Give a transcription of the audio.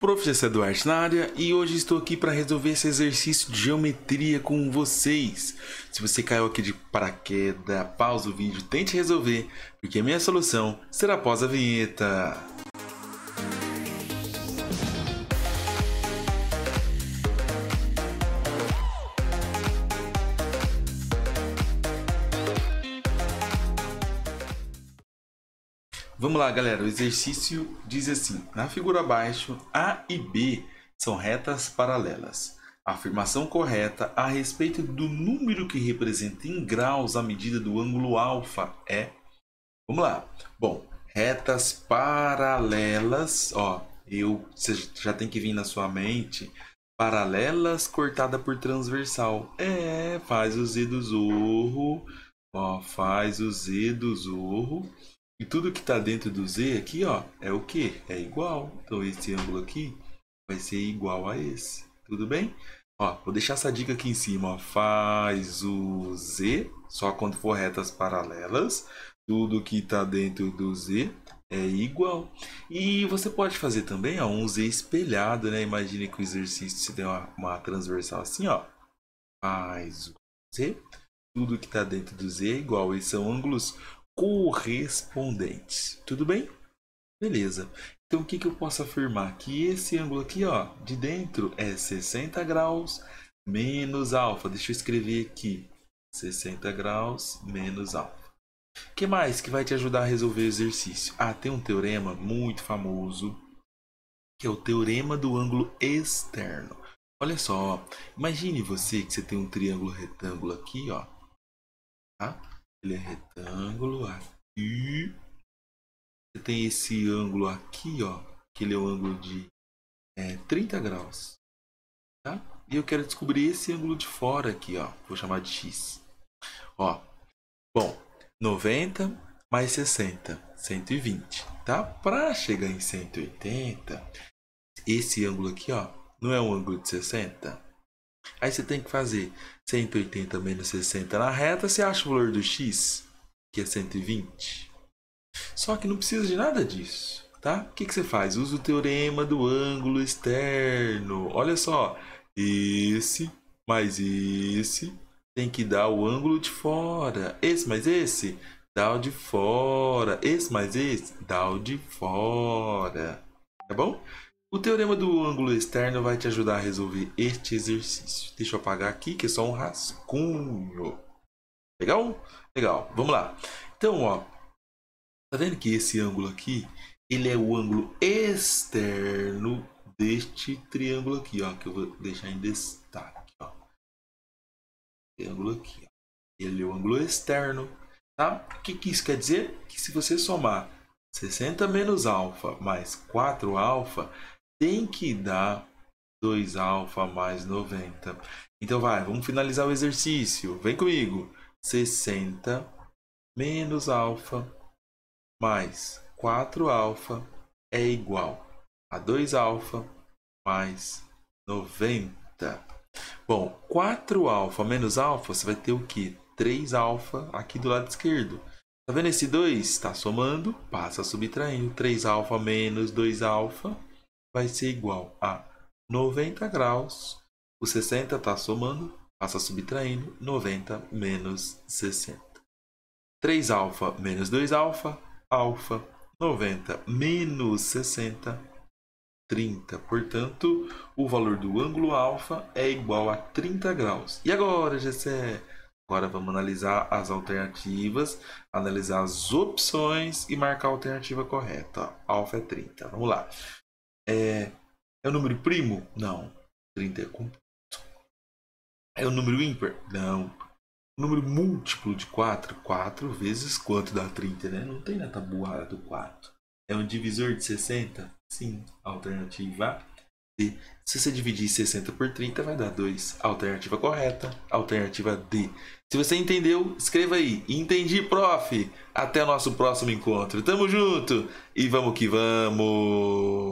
Professor Eduardo na área e hoje estou aqui para resolver esse exercício de geometria com vocês. Se você caiu aqui de paraquedas, pausa o vídeo, tente resolver, porque a minha solução será após a vinheta. Vamos lá, galera. O exercício diz assim: na figura abaixo, A e B são retas paralelas. A afirmação correta a respeito do número que representa em graus a medida do ângulo alfa é. Vamos lá. Bom, retas paralelas, ó, eu você já tem que vir na sua mente paralelas cortada por transversal. É, faz o Z do zorro. Ó, faz o Z do zorro e tudo que está dentro do Z aqui, ó, é o que? É igual. Então, esse ângulo aqui vai ser igual a esse. Tudo bem? Ó, vou deixar essa dica aqui em cima. Ó. Faz o Z, só quando for retas paralelas. Tudo que está dentro do Z é igual. E você pode fazer também ó, um Z espelhado, né? Imagine que o exercício se tem uma, uma transversal assim, ó. Faz o Z. Tudo que está dentro do Z é igual. Esses são ângulos correspondentes. Tudo bem? Beleza. Então o que, que eu posso afirmar? Que esse ângulo aqui ó, de dentro é 60 graus menos alfa. Deixa eu escrever aqui. 60 graus menos alfa. O que mais que vai te ajudar a resolver o exercício? Ah, tem um teorema muito famoso, que é o teorema do ângulo externo. Olha só, ó. imagine você que você tem um triângulo retângulo aqui, ó, tá? Ele é retângulo aqui. Você tem esse ângulo aqui, ó. Que ele é o um ângulo de é, 30 graus. Tá? E eu quero descobrir esse ângulo de fora aqui, ó. Vou chamar de x. Ó. Bom, 90 mais 60, 120, tá? Para chegar em 180, esse ângulo aqui, ó, não é um ângulo de 60? Aí você tem que fazer 180 menos 60 na reta, você acha o valor do x, que é 120. Só que não precisa de nada disso, tá? O que, que você faz? Usa o teorema do ângulo externo. Olha só, esse mais esse tem que dar o ângulo de fora. Esse mais esse dá o de fora. Esse mais esse dá o de fora. Tá bom? O teorema do ângulo externo vai te ajudar a resolver este exercício. Deixa eu apagar aqui, que é só um rascunho. Legal? Legal. Vamos lá. Então, ó, tá vendo que esse ângulo aqui, ele é o ângulo externo deste triângulo aqui, ó, que eu vou deixar em destaque, ó. Triângulo aqui, ó. Ele é o ângulo externo, tá? O que, que isso quer dizer? Que se você somar 60 menos alfa mais 4 alfa, tem que dar 2 alfa mais 90. Então vai, vamos finalizar o exercício. Vem comigo. 60 menos alfa mais 4 alfa é igual a 2 alfa mais 90. Bom, 4 alfa menos alfa, você vai ter o quê? 3 alfa aqui do lado esquerdo. Está vendo esse 2? Está somando, passa subtraindo. 3 alfa menos 2 alfa vai ser igual a 90 graus, o 60 está somando, passa subtraindo, 90 menos 60. 3 alfa menos 2 alfa, alfa, 90 menos 60, 30. Portanto, o valor do ângulo alfa é igual a 30 graus. E agora, Gessé? Agora vamos analisar as alternativas, analisar as opções e marcar a alternativa correta. Alfa é 30. Vamos lá. É, é um número primo? Não. 30 é completo. É o número ímpar? Não. O número múltiplo de 4, 4 vezes quanto dá 30, né? Não tem na tabuada do 4. É um divisor de 60? Sim. Alternativa D. Se você dividir 60 por 30, vai dar 2. Alternativa correta. Alternativa D. Se você entendeu, escreva aí. Entendi, prof. Até o nosso próximo encontro. Tamo junto e vamos que vamos!